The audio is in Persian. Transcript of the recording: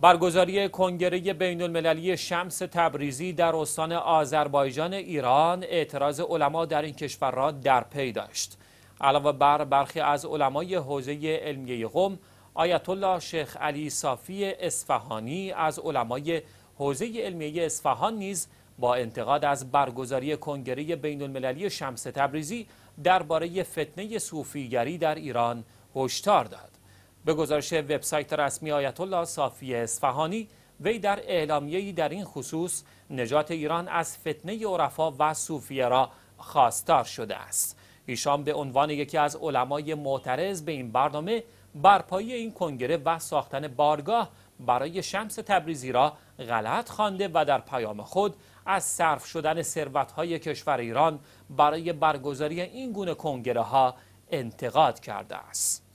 برگزاری کنگره بین المللی شمس تبریزی در استان آذربایجان ایران اعتراض علما در این کشور را در پی داشت. علاوه بر برخی از علمای حوزه علمیه قم آیت الله شیخ علی صافی اصفهانی از علمای حوزه علمیه اصفهان نیز با انتقاد از برگزاری کنگره بین المللی شمس تبریزی درباره فتنه صوفیگری در ایران هشدار داد. به گزارش وبسایت رسمی آیت الله صافی اصفهانی وی در اعلامیه‌ای در این خصوص نجات ایران از فتنه عرفا و صوفیه را خواستار شده است ایشان به عنوان یکی از علمای معترض به این برنامه برپایی این کنگره و ساختن بارگاه برای شمس تبریزی را غلط خوانده و در پیام خود از صرف شدن ثروت‌های کشور ایران برای برگزاری این گونه کنگره ها انتقاد کرده است.